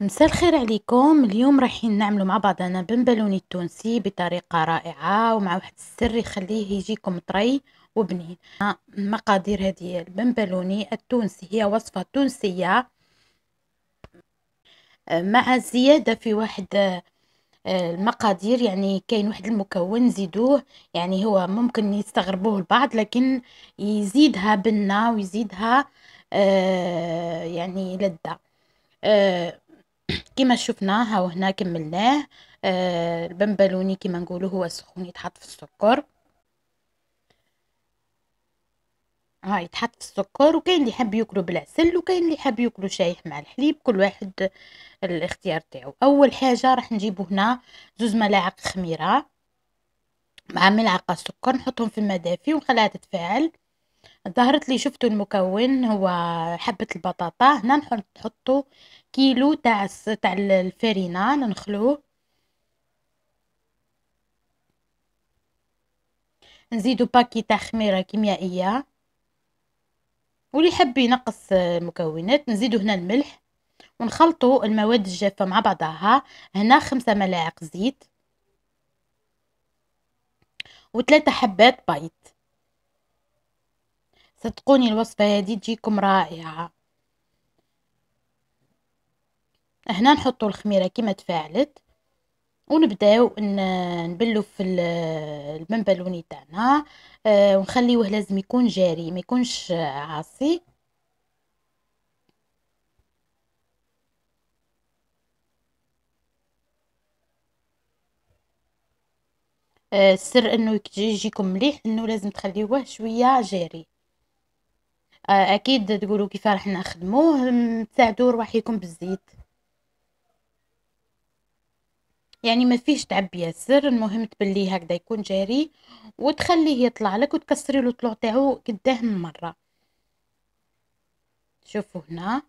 مساء الخير عليكم اليوم رايحين نعملو مع بعضنا بنبلوني التونسي بطريقه رائعه ومع واحد السر يخليه يجيكم طري وبنين مقادير هذه البنبلوني التونسي هي وصفه تونسيه آه، مع زياده في واحد آه، المقادير يعني كاين واحد المكون زيدوه يعني هو ممكن يستغربوه البعض لكن يزيدها بنه ويزيدها آه، يعني لذه كما شفنا ها هنا كملناه آه البنبلوني كما نقولوا هو سخون يتحط في السكر ها آه، يتحط في السكر وكاين اللي يحب ياكلو بالعسل وكاين اللي يحب ياكلو شايح مع الحليب كل واحد الاختيار تاعو اول حاجه راح نجيبو هنا زوز ملاعق خميره مع ملعقه سكر نحطهم في المدافي ونخليها تتفاعل ظهرت لي شفتوا المكون هو حبه البطاطا هنا نحطو كيلو تاع تاع الفرينة ننخلوه نزيدو باكي تاع خميرة كيميائية واللي يحب ينقص مكونات نزيدو هنا الملح ونخلطو المواد الجافة مع بعضها هنا خمسة ملاعق زيت وثلاثة حبات بيض صدقوني الوصفة هذه تجيكم رائعة هنا نحطوا الخميره كما تفاعلت ونبداو نبلو في البنبلوني تاعنا آه، ونخليوه لازم يكون جاري ما يكونش عاصي آه، السر انه يجيكم مليح انه لازم تخليوه شويه جاري آه، اكيد تقولوا كيف راح نخدموه تساعدوا رواحكم بالزيت يعني ما فيش تعب ياسر المهم تبليه هكذا يكون جاري وتخليه يطلع لك وتكسري له طلوع تاعو قدام مره شوفوا هنا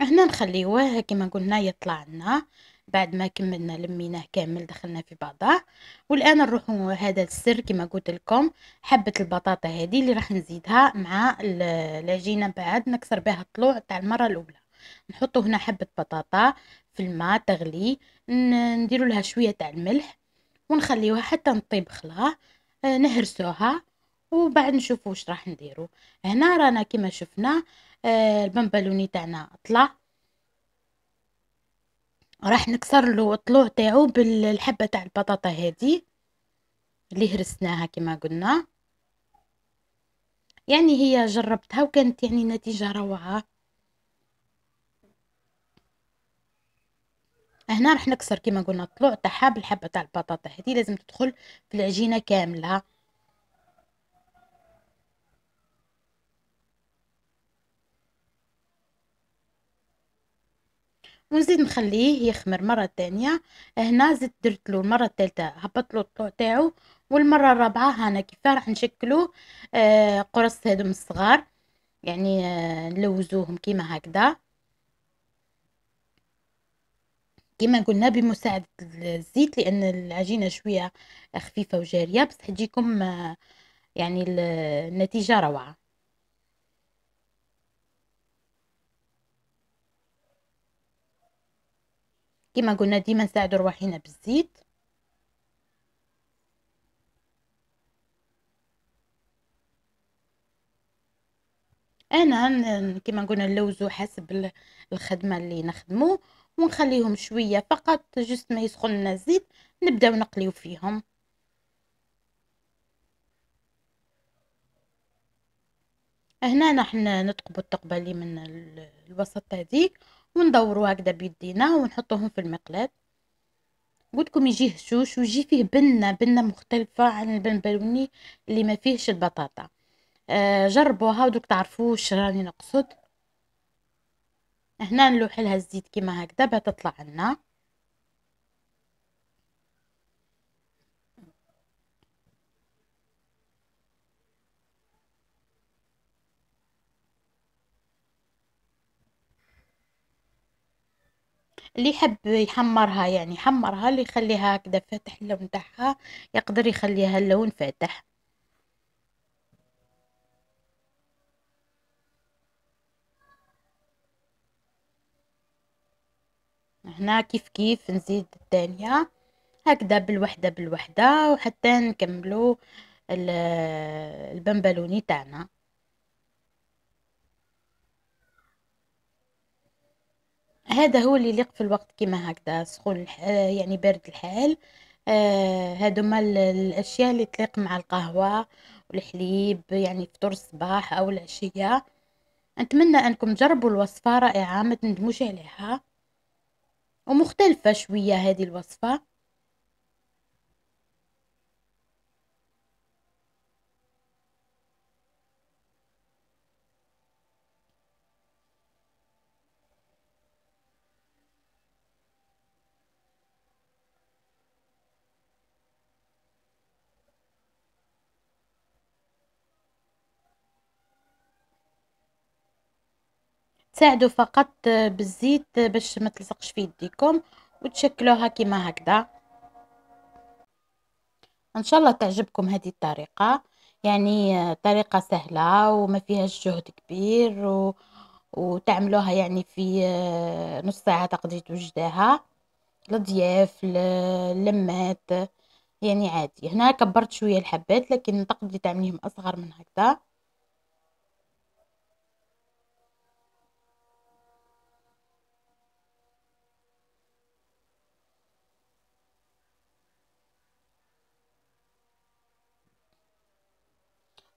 هنا نخليوه كما قلنا يطلع لنا بعد ما كملنا لميناه كامل دخلنا في بعضه والان نروحوا هذا السر كما قلت لكم حبه البطاطا هذه اللي راح نزيدها مع العجينه بعد نكسر بها الطلوع تاع المره الاولى نحطوا هنا حبه بطاطا في الماء تغلي نديروا لها شويه تاع الملح ونخليوها حتى نطيب خلاص آه، نهرسوها وبعد نشوفوا واش راح نديرو هنا رانا كما شفنا آه البنبلوني تاعنا طلع راح نكسر له الطلوع تاعو بالحبه تاع البطاطا هذه اللي هرسناها كما قلنا يعني هي جربتها وكانت يعني نتيجه روعه هنا راح نكسر كما قلنا الطلوع تاعها بالحبه تاع البطاطا هذه لازم تدخل في العجينه كامله ونزيد نخليه يخمر مره تانية هنا زدت درت له المره الثالثه هبط له الطلوع تاعو والمره الرابعه هنا كيفاه راح نشكلو آه قرص هذو الصغار يعني آه نلوزوهم كيما هكذا كيما قلنا بمساعدة الزيت لأن العجينة شوية خفيفة وجارية بس آه يعني النتيجة روعة كما قلنا ديما نساعدو رواحينا بالزيت انا كما قلنا نلوزو حسب الخدمه اللي نخدمو ونخليهم شويه فقط جست ما يسخن لنا الزيت نبداو نقليو فيهم هنا نحن نتقبو التقبه اللي من الوسط هذيك وندوروا هكذا بيدينا ونحطوهم في المقلاه قلتكم يجي هشوش ويجي فيه بنه بنه مختلفه عن البن بلوني اللي ما فيهش البطاطا آه جربوها ودوك تعرفوا واش راني نقصد هنا نلوح لها الزيت كيما هكذا باه تطلع لنا اللي يحب يحمرها يعني يحمرها اللي يخليها هكذا فاتح اللون تاعها يقدر يخليها اللون فاتح هنا كيف كيف نزيد الثانية هكذا بالوحدة بالوحدة وحتى نكملو البنبلوني تاعنا هذا هو اللي يليق في الوقت كيما هكذا سخون آه، يعني بارد الحال آه، هادوما الاشياء اللي تليق مع القهوه والحليب يعني فطور الصباح او العشيه نتمنى انكم تجربوا الوصفه رائعه ما تندموش عليها ومختلفه شويه هذه الوصفه تساعدوا فقط بالزيت باش ما تلصقش في يديكم وتشكلوها كيما هكذا ان شاء الله تعجبكم هذه الطريقه يعني طريقه سهله وما فيهاش جهد كبير و... وتعملوها يعني في نص ساعه تقضي توجدها لضياف للمات يعني عادي هنا كبرت شويه الحبات لكن تقدري تعمليهم اصغر من هكذا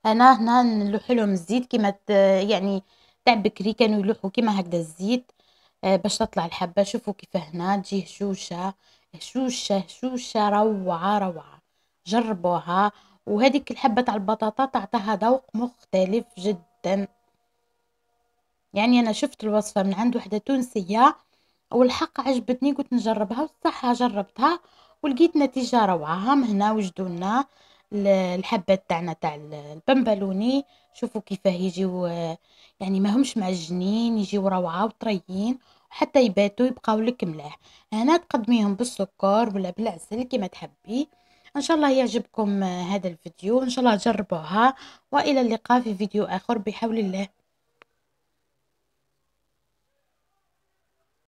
هنا هنا نلوح لهم الزيت كيما يعني تاع بكري كانوا يلوحوا كيما هكذا الزيت آه، باش تطلع الحبه شوفوا كيف هنا تجي هشوشه هشوشه هشوشه روعه روعه جربوها وهذيك الحبه تاع البطاطا تعطيها ذوق مختلف جدا يعني انا شفت الوصفه من عند وحده تونسيه والحق عجبتني قلت نجربها وصح جربتها ولقيت نتيجه روعه هم هنا وجدونا الحبه تاعنا تاع البنبلوني شوفوا كيفاه يجيو يعني همش معجنين يجيو روعه وطريين حتى يباتوا يبقاو لك ملاح هنا تقدميهم بالسكر ولا بالعسل كيما تحبي ان شاء الله يعجبكم هذا الفيديو ان شاء الله تجربوها والى اللقاء في فيديو اخر بحول الله